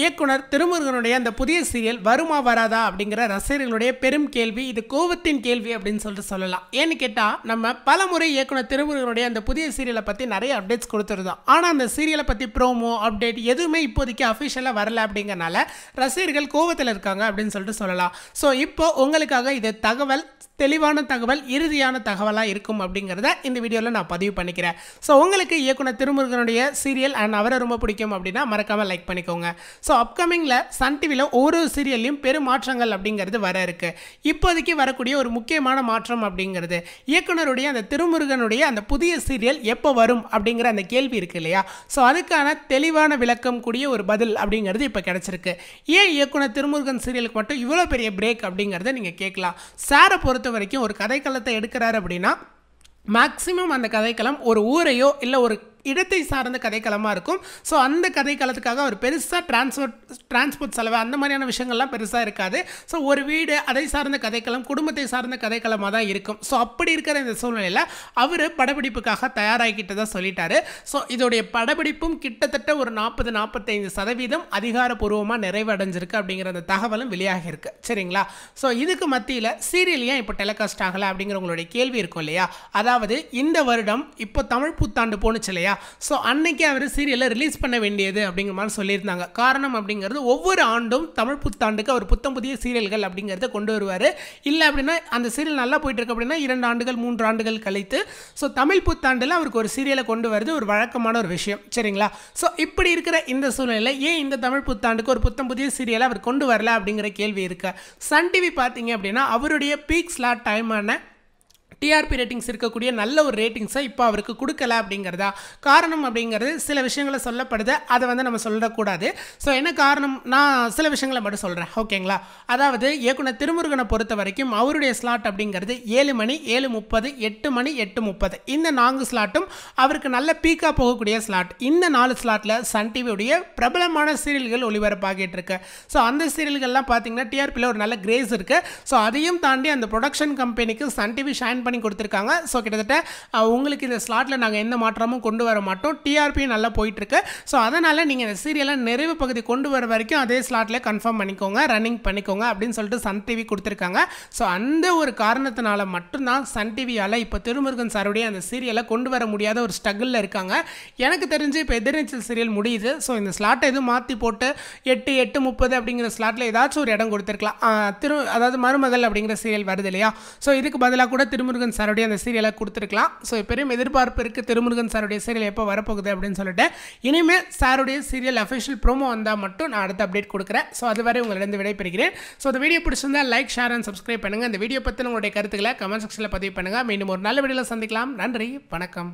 இயக்குனர் திருமுருகனுடைய அந்த புதிய சீரியல் வருமா வராதா அப்படிங்கிற ரசிகர்களுடைய பெரும் கேள்வி இது கோபத்தின் கேள்வி அப்படின்னு சொல்லிட்டு சொல்லலாம் ஏன்னு கேட்டால் நம்ம பல முறை இயக்குனர் திருமுருகனுடைய அந்த புதிய சீரியலை பற்றி நிறைய அப்டேட்ஸ் கொடுத்துருந்தோம் ஆனால் அந்த சீரியலை பற்றி ப்ரோமோ அப்டேட் எதுவுமே இப்போதைக்கு அஃபிஷியலாக வரல அப்படிங்கிறனால ரசிகர்கள் கோபத்தில் இருக்காங்க அப்படின்னு சொல்லிட்டு சொல்லலாம் ஸோ இப்போ உங்களுக்காக இது தகவல் தெளிவான தகவல் இறுதியான தகவலாக இருக்கும் அப்படிங்கிறத இந்த வீடியோவில் நான் பதிவு பண்ணிக்கிறேன் ஸோ உங்களுக்கு இயக்குனர் திருமுருகனுடைய சீரியல் அண்ட் அவரை ரொம்ப பிடிக்கும் அப்படின்னா மறக்காமல் லைக் பண்ணிக்கோங்க ஸோ அப்கமிங்கில் சன் டிவியில் ஒரு சீரியல்லையும் பெரும் மாற்றங்கள் அப்படிங்கிறது வர இருக்கு இப்போதைக்கு வரக்கூடிய ஒரு முக்கியமான மாற்றம் அப்படிங்கிறது இயக்குனருடைய அந்த திருமுருகனுடைய அந்த புதிய சீரியல் எப்போ வரும் அப்படிங்கிற அந்த கேள்வி இருக்கு இல்லையா ஸோ அதுக்கான தெளிவான விளக்கம் கூடிய ஒரு பதில் அப்படிங்கிறது இப்போ கிடச்சிருக்கு ஏன் இயக்குனர் திருமுருகன் சீரியலுக்கு மட்டும் இவ்வளோ பெரிய பிரேக் அப்படிங்கிறத நீங்கள் கேட்கலாம் சாரை பொறுத்த வரைக்கும் ஒரு கதைக்களத்தை எடுக்கிறார் அப்படின்னா மேக்ஸிமம் அந்த கதைக்களம் ஒரு ஊரையோ இல்லை ஒரு இடத்தை சார்ந்த கதைக்களமாக இருக்கும் ஸோ அந்த கதைக்களத்துக்காக அவர் பெருசாக டிரான்ஸ்போர்ட் டிரான்ஸ்போர்ட் செலவு அந்த மாதிரியான விஷயங்கள்லாம் பெருசாக இருக்காது ஸோ ஒரு வீடு அதை சார்ந்த கதைக்களம் குடும்பத்தை சார்ந்த கதைக்களமாக தான் இருக்கும் ஸோ அப்படி இருக்கிற இந்த சூழ்நிலையில் அவர் படப்பிடிப்புக்காக தயாராகிக்கிட்டு தான் சொல்லிட்டாரு ஸோ இதோடைய படப்பிடிப்பும் கிட்டத்தட்ட ஒரு நாற்பது நாற்பத்தைந்து சதவீதம் அதிகாரப்பூர்வமாக நிறைவடைஞ்சிருக்கு அப்படிங்கிற அந்த தகவலும் வெளியாகியிருக்கு சரிங்களா ஸோ இதுக்கு மத்தியில் சீரியல் ஏன் இப்போ டெலிகாஸ்ட் ஆகலை அப்படிங்கிற உங்களுடைய கேள்வி இருக்கும் இல்லையா அதாவது இந்த வருடம் இப்போ தமிழ் புத்தாண்டு போணுச்சு இல்லையா இல்லையா ஸோ அன்னைக்கு அவர் சீரியலை ரிலீஸ் பண்ண வேண்டியது அப்படிங்கிற மாதிரி சொல்லியிருந்தாங்க காரணம் அப்படிங்கிறது ஒவ்வொரு ஆண்டும் தமிழ் புத்தாண்டுக்கு அவர் புத்தம் புதிய சீரியல்கள் அப்படிங்கிறத கொண்டு வருவார் இல்லை அப்படின்னா அந்த சீரியல் நல்லா போயிட்டு இருக்கு அப்படின்னா இரண்டு ஆண்டுகள் மூன்று ஆண்டுகள் கழித்து ஸோ தமிழ் புத்தாண்டில் அவருக்கு ஒரு சீரியலை கொண்டு வருது ஒரு வழக்கமான ஒரு விஷயம் சரிங்களா ஸோ இப்படி இருக்கிற இந்த சூழ்நிலையில் ஏன் இந்த தமிழ் புத்தாண்டுக்கு ஒரு புத்தம் புதிய சீரியலை அவர் கொண்டு வரல அப்படிங்கிற கேள்வி இருக்கு சன் டிவி பார்த்தீங்க அப்படின்னா அவருடைய பீக் ஸ்லாட் டைமான டிஆர்பி ரேட்டிங்ஸ் இருக்கக்கூடிய நல்ல ஒரு ரேட்டிங்ஸை இப்போ அவருக்கு கொடுக்கல அப்படிங்கிறதா காரணம் அப்படிங்கிறது சில விஷயங்களை சொல்லப்படுது அதை வந்து நம்ம சொல்லக்கூடாது ஸோ என்ன காரணம் நான் சில விஷயங்களை மட்டும் சொல்கிறேன் ஓகேங்களா அதாவது இயக்குனர் திருமுருகனை பொறுத்த வரைக்கும் அவருடைய ஸ்லாட் அப்படிங்கிறது ஏழு மணி ஏழு முப்பது எட்டு மணி எட்டு முப்பது இந்த நான்கு ஸ்லாட்டும் அவருக்கு நல்ல பீக்காக போகக்கூடிய ஸ்லாட் இந்த நாலு ஸ்லாட்டில் சன் டிவியுடைய பிரபலமான சீரியல்கள் ஒளிபரப்பாகிட்டு இருக்கு ஸோ அந்த சீரியல்கள்லாம் பார்த்தீங்கன்னா டிஆர்பியில் ஒரு நல்ல கிரேஸ் இருக்குது ஸோ அதையும் தாண்டி அந்த ப்ரொடக்ஷன் கம்பெனிக்கு சன் டிவி ஷைன் பிளான் பண்ணி கொடுத்துருக்காங்க ஸோ கிட்டத்தட்ட உங்களுக்கு இந்த ஸ்லாட்டில் நாங்கள் எந்த மாற்றமும் கொண்டு வர மாட்டோம் டிஆர்பி நல்லா போயிட்டுருக்கு ஸோ அதனால் நீங்கள் இந்த சீரியலை நிறைவு பகுதி கொண்டு வர வரைக்கும் அதே ஸ்லாட்டில் கன்ஃபார்ம் பண்ணிக்கோங்க ரன்னிங் பண்ணிக்கோங்க அப்படின்னு சொல்லிட்டு சன் டிவி கொடுத்துருக்காங்க ஸோ அந்த ஒரு காரணத்தினால மட்டும்தான் சன் டிவியால் இப்போ திருமுருகன் சாருடைய அந்த சீரியலை கொண்டு வர முடியாத ஒரு ஸ்ட்ரகிளில் இருக்காங்க எனக்கு தெரிஞ்சு இப்போ எதிர்நீச்சல் சீரியல் முடியுது ஸோ இந்த ஸ்லாட்டை எதுவும் மாற்றி போட்டு எட்டு எட்டு முப்பது அப்படிங்கிற ஸ்லாட்டில் ஏதாச்சும் ஒரு இடம் கொடுத்துருக்கலாம் திரு அதாவது மருமகள் அப்படிங்கிற சீரியல் வருது இல்லையா ஸோ இதுக்கு பதிலாக கூட திரும்ப திருமுருகன் சாருடைய அந்த சீரியலை கொடுத்துருக்கலாம் ஸோ பெரும் எதிர்பார்ப்பு இருக்குது திருமுருகன் சாருடைய சீரியல் எப்போ வரப்போகுது அப்படின்னு சொல்லிட்டு இனிமேல் சாருடைய சீரியல் அஃபிஷியல் ப்ரோமோ வந்தால் மட்டும் நான் அடுத்த அப்டேட் கொடுக்குறேன் ஸோ அதுவரை உங்களிடம் விடைபெறுகிறேன் ஸோ அந்த வீடியோ பிடிச்சிருந்தால் லைக் ஷேர் அண்ட் சப்ஸ்கிரைப் பண்ணுங்கள் அந்த வீடியோ பற்றின உங்களுடைய கருத்துக்களை கமெண்ட் செக்ஷனில் பதிவு பண்ணுங்கள் மீண்டும் ஒரு நல்ல வீடியோவில் சந்திக்கலாம் நன்றி வணக்கம்